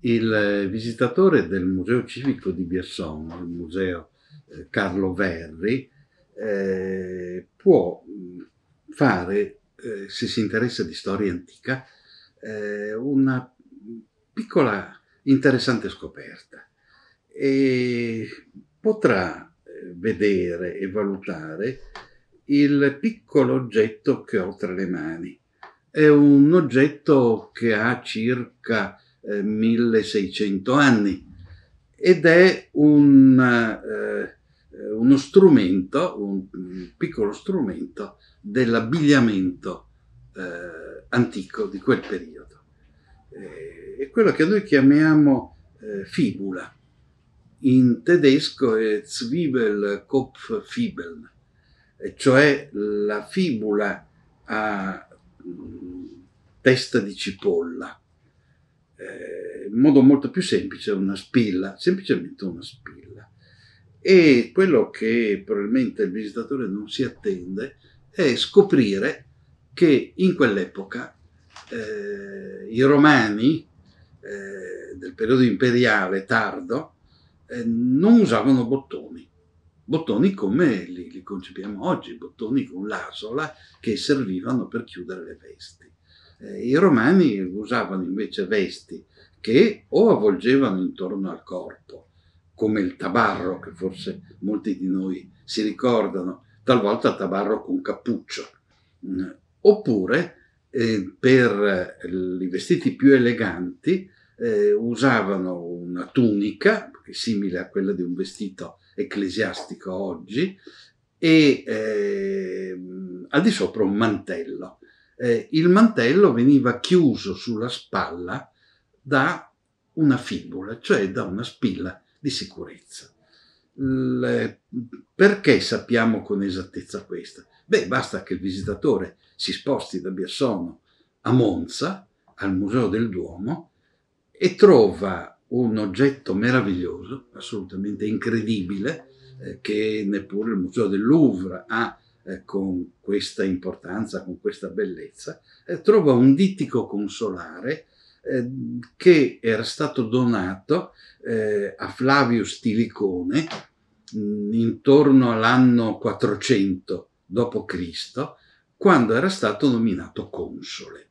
il eh, visitatore del Museo Civico di Biasson, il Museo eh, Carlo Verri, eh, può mm, fare, eh, se si interessa di storia antica, eh, una piccola interessante scoperta e potrà eh, vedere e valutare il piccolo oggetto che ho tra le mani. È un oggetto che ha circa 1600 eh, anni ed è un, eh, uno strumento, un, piccolo strumento dell'abbigliamento eh, antico di quel periodo. Eh, è quello che noi chiamiamo eh, fibula. In tedesco è Zwiebelkopffibeln, cioè la fibula a mm, testa di cipolla eh, in modo molto più semplice una spilla, semplicemente una spilla. E quello che probabilmente il visitatore non si attende è scoprire che in quell'epoca eh, i romani eh, del periodo imperiale tardo eh, non usavano bottoni, bottoni come li, li concepiamo oggi, bottoni con l'asola che servivano per chiudere le vesti. Eh, I romani usavano invece vesti che o avvolgevano intorno al corpo, come il tabarro, che forse molti di noi si ricordano, talvolta tabarro con cappuccio, mm, oppure eh, per eh, i vestiti più eleganti eh, usavano una tunica, simile a quella di un vestito ecclesiastico oggi, e eh, al di sopra un mantello eh, il mantello veniva chiuso sulla spalla da una fibula, cioè da una spilla di sicurezza. Le... perché sappiamo con esattezza questo? Beh, basta che il visitatore si sposti da Biassono a Monza, al Museo del Duomo, e trova un oggetto meraviglioso, assolutamente incredibile, eh, che neppure il Museo del Louvre ha eh, con questa importanza, con questa bellezza, eh, trova un dittico consolare eh, che era stato donato eh, a Flavius Stilicone mh, mm, intorno all'anno 400 d.C., quando era stato nominato console.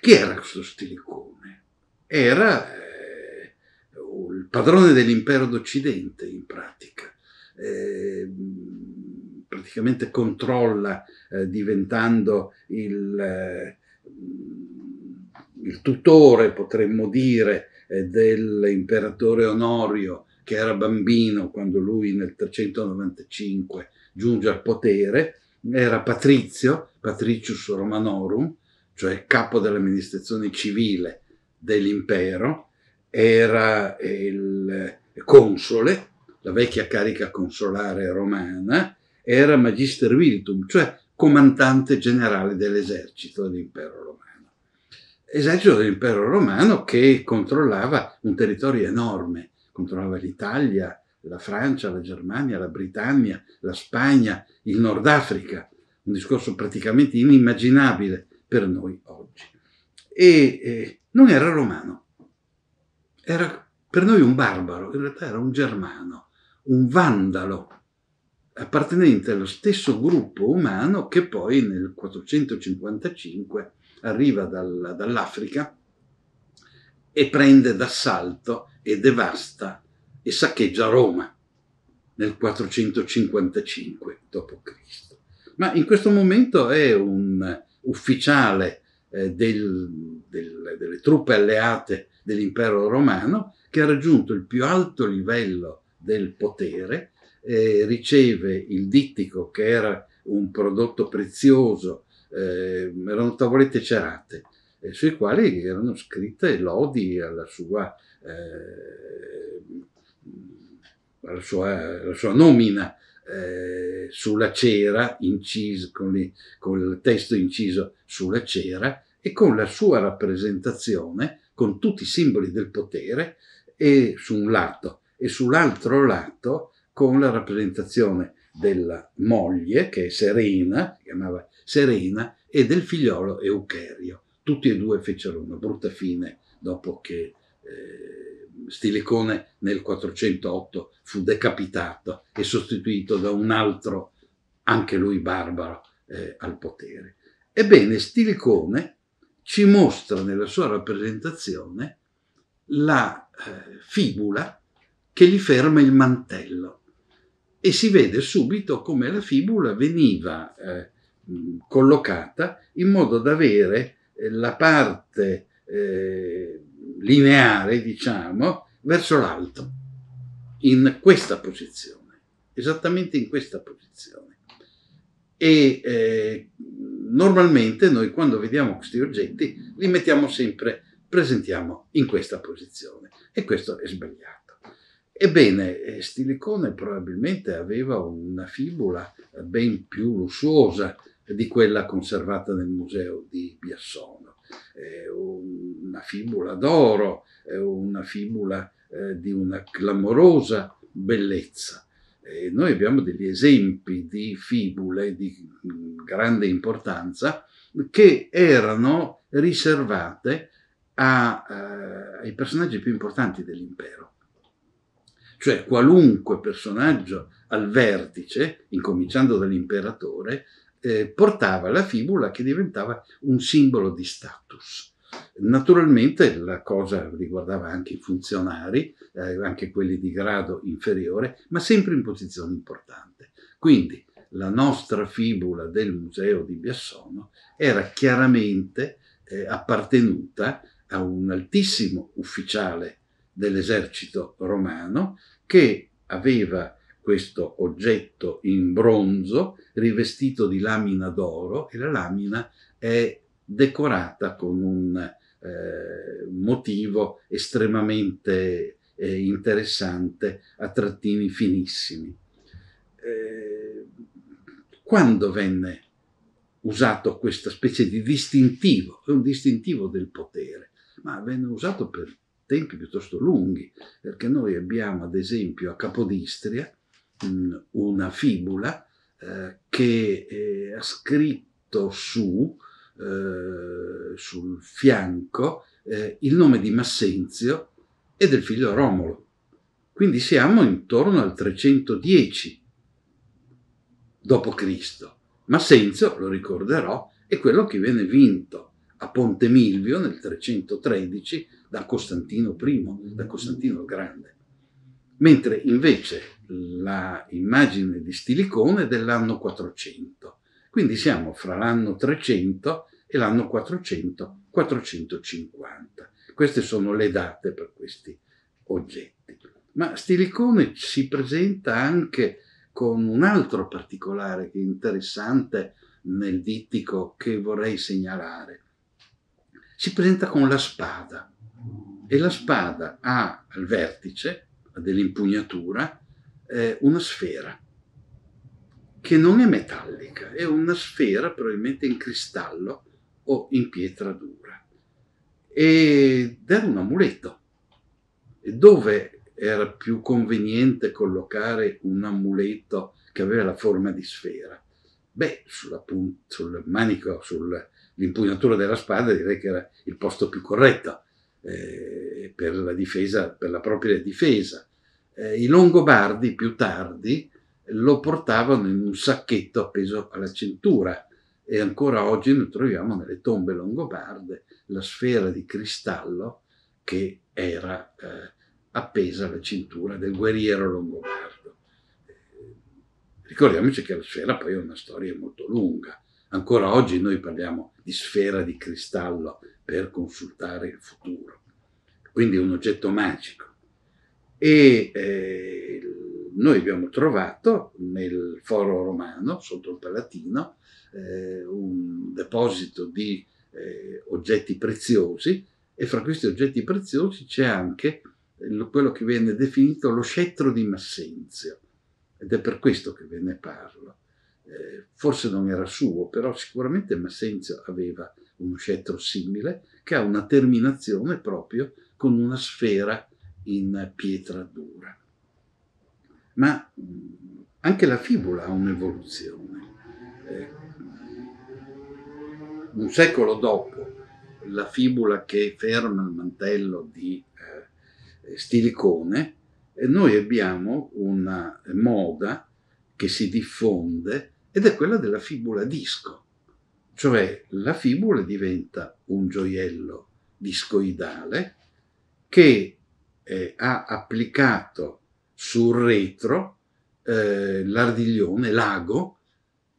chi era questo Stilicone? Era il padrone dell'impero d'Occidente, in pratica. Eh, praticamente controlla eh, diventando il, eh, il, tutore, potremmo dire, eh, dell'imperatore Onorio, che era bambino quando lui nel 395 giunge al potere, era patrizio, patricius romanorum, cioè capo dell'amministrazione civile dell'impero, era il console, la vecchia carica consolare romana, era magister militum, cioè comandante generale dell'esercito dell'impero romano. Esercito dell'impero romano che controllava un territorio enorme, controllava l'Italia, la Francia, la Germania, la Britannia, la Spagna, il Nord Africa, un discorso praticamente inimmaginabile per noi oggi. E eh, non era romano, era per noi un barbaro, in realtà era un germano, un vandalo, appartenente allo stesso gruppo umano che poi nel 455 arriva dal, dall'Africa e prende d'assalto e devasta e saccheggia Roma nel 455 d.C. Ma in questo momento è un ufficiale eh, del, del, delle truppe alleate dell'impero romano che ha raggiunto il più alto livello del potere eh, riceve il dittico che era un prodotto prezioso, eh, erano tavolette cerate, eh, sui quali erano scritte lodi alla sua, ehm, alla sua, alla sua nomina. Eh, sulla cera, inciso, con, le, con il testo inciso sulla cera e con la sua rappresentazione, con tutti i simboli del potere, e su un lato e sull'altro lato con la rappresentazione della moglie, che è Serena, si chiamava Serena, e del figliolo Eucherio. Tutti e due fecero una brutta fine dopo che eh, Stilicone nel 408 fu decapitato e sostituito da un altro, anche lui barbaro, eh, al potere. Ebbene, Stilicone ci mostra nella sua rappresentazione la eh, fibula che gli ferma il mantello e si vede subito come la fibula veniva eh, collocata in modo da avere eh, la parte eh, lineare, diciamo, verso l'alto, in questa posizione, esattamente in questa posizione. E eh, normalmente noi quando vediamo questi oggetti li mettiamo sempre, presentiamo in questa posizione e questo è sbagliato. Ebbene, eh, Stilicone probabilmente aveva una fibula eh, ben più lussuosa di quella conservata nel museo di Biassono, eh, una fibula d'oro, una fibula di una clamorosa bellezza. E noi abbiamo degli esempi di fibule di mm, grande importanza che erano riservate a, eh, ai personaggi più importanti dell'impero cioè qualunque personaggio al vertice, incominciando dall'imperatore, eh, portava la fibula che diventava un simbolo di status. Naturalmente la cosa riguardava anche i funzionari, eh, anche quelli di grado inferiore, ma sempre in posizione importante. Quindi la nostra fibula del museo di Biassono era chiaramente eh, appartenuta a un altissimo ufficiale dell'esercito romano che aveva questo oggetto in bronzo rivestito di lamina d'oro e la lamina è decorata con un eh, motivo estremamente eh, interessante a trattini finissimi. Eh, quando venne usato questa specie di distintivo, è un distintivo del potere, ma venne usato per tempi piuttosto lunghi, perché noi abbiamo ad esempio a Capodistria mh, mm, una fibula eh, che eh, ha scritto su, eh, sul fianco eh, il nome di Massenzio e del figlio Romolo. Quindi siamo intorno al 310 d.C. Massenzio, lo ricorderò, è quello che viene vinto a Ponte Milvio nel 313 da Costantino I, da Costantino il Grande. Mentre invece l'immagine di Stilicone è dell'anno 400. Quindi siamo fra l'anno 300 e l'anno 400, 450. Queste sono le date per questi oggetti. Ma Stilicone si presenta anche con un altro particolare che è interessante nel dittico che vorrei segnalare. Si presenta con la spada e la spada ha al vertice dell'impugnatura eh, una sfera che non è metallica, è una sfera probabilmente in cristallo o in pietra dura ed era un amuleto E dove era più conveniente collocare un amuleto che aveva la forma di sfera? Beh, sulla sul manico, sull'impugnatura della spada direi che era il posto più corretto, eh, per, la difesa, per, la propria difesa. Eh, I Longobardi più tardi lo portavano in un sacchetto appeso alla cintura e ancora oggi noi troviamo nelle tombe longobarde la sfera di cristallo che era eh, appesa alla cintura del guerriero longobardo. Eh, ricordiamoci che la sfera poi è una storia molto lunga. Ancora oggi noi parliamo di di sfera di cristallo per consultare il futuro. Quindi è un oggetto magico. E eh, noi abbiamo trovato nel foro romano, sotto il Palatino, eh, un deposito di eh, oggetti preziosi e fra questi oggetti preziosi c'è anche quello che viene definito lo scettro di Massenzio ed è per questo che ve ne parlo forse non era suo, però sicuramente Massenzio aveva uno scettro simile che ha una terminazione proprio con una sfera in pietra dura. Ma mm, anche la fibula ha un'evoluzione. Eh, un secolo dopo, la fibula che ferma il mantello di eh, stilicone, eh, noi abbiamo una moda che si diffonde ed è quella della fibula disco, cioè la fibula diventa un gioiello discoidale che eh, ha applicato sul retro eh, l'ardiglione, l'ago,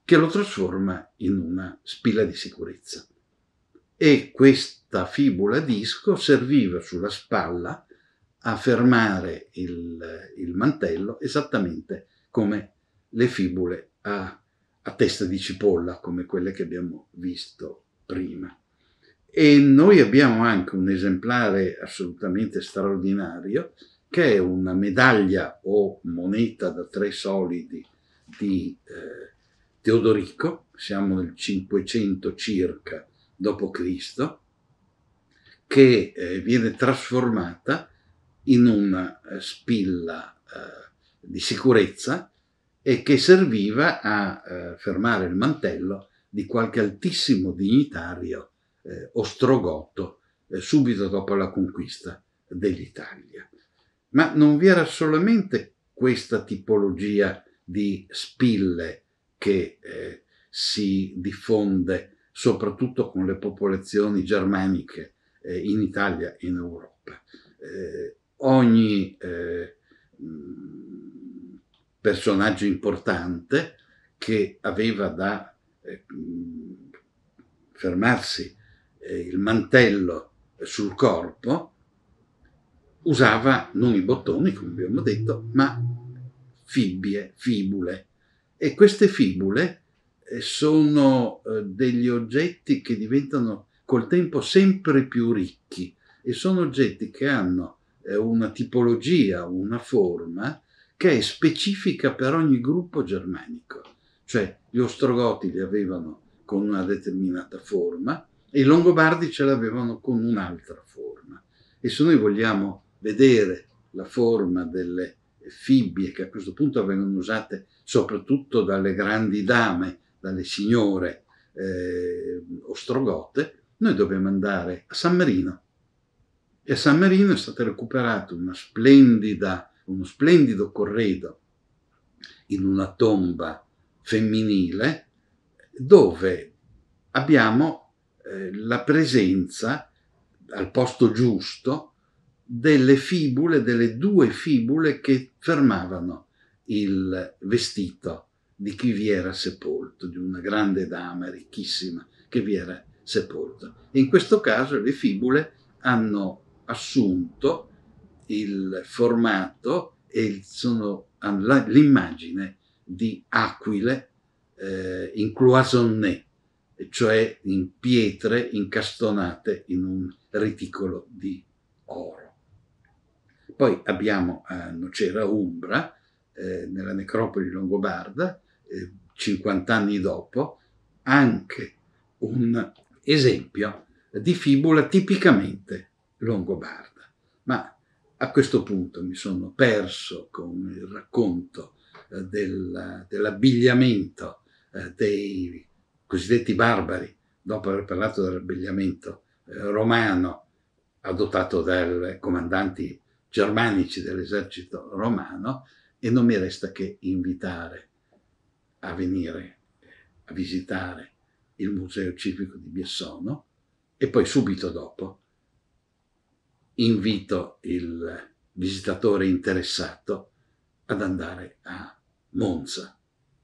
che lo trasforma in una spilla di sicurezza. E questa fibula disco serviva sulla spalla a fermare il, il mantello esattamente come le fibule a a testa di cipolla come quelle che abbiamo visto prima. E noi abbiamo anche un esemplare assolutamente straordinario che è una medaglia o moneta da tre solidi di eh, Teodorico, siamo nel 500 circa d.C., che eh, viene trasformata in una eh, spilla eh, di sicurezza e che serviva a eh, fermare il mantello di qualche altissimo dignitario eh, ostrogoto eh, subito dopo la conquista dell'Italia. Ma non vi era solamente questa tipologia di spille che eh, si diffonde soprattutto con le popolazioni germaniche eh, in Italia e in Europa. Eh, ogni mh, personaggio importante che aveva da eh, fermarsi eh, il mantello sul corpo, usava non i bottoni, come abbiamo detto, ma fibbie, fibule. E queste fibule eh, sono eh, degli oggetti che diventano col tempo sempre più ricchi e sono oggetti che hanno eh, una tipologia, una forma che è specifica per ogni gruppo germanico. Cioè gli Ostrogoti li avevano con una determinata forma e i Longobardi ce l'avevano con un'altra forma. E se noi vogliamo vedere la forma delle fibbie che a questo punto vengono usate soprattutto dalle grandi dame, dalle signore eh, ostrogote, noi dobbiamo andare a San Marino. E a San Marino è stata recuperata una splendida uno splendido corredo in una tomba femminile dove abbiamo eh, la presenza al posto giusto delle fibule, delle due fibule che fermavano il vestito di chi vi era sepolto, di una grande dama ricchissima che vi era sepolta. In questo caso le fibule hanno assunto il formato e sono l'immagine di aquile eh, in cloisonné, cioè in pietre incastonate in un reticolo di oro. Poi abbiamo a eh, Nocera Umbra, eh, nella necropoli longobarda, eh, 50 anni dopo, anche un esempio di fibula tipicamente longobarda. Ma a questo punto mi sono perso con il racconto eh, del, dell'abbigliamento eh, dei cosiddetti barbari, dopo aver parlato dell'abbigliamento eh, romano adottato dai comandanti germanici dell'esercito romano, e non mi resta che invitare a venire a visitare il Museo Civico di Biassono e poi subito dopo invito il visitatore interessato ad andare a Monza,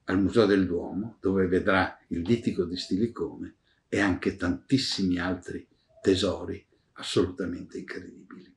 al Museo del Duomo, dove vedrà il litico di Stilicone e anche tantissimi altri tesori assolutamente incredibili.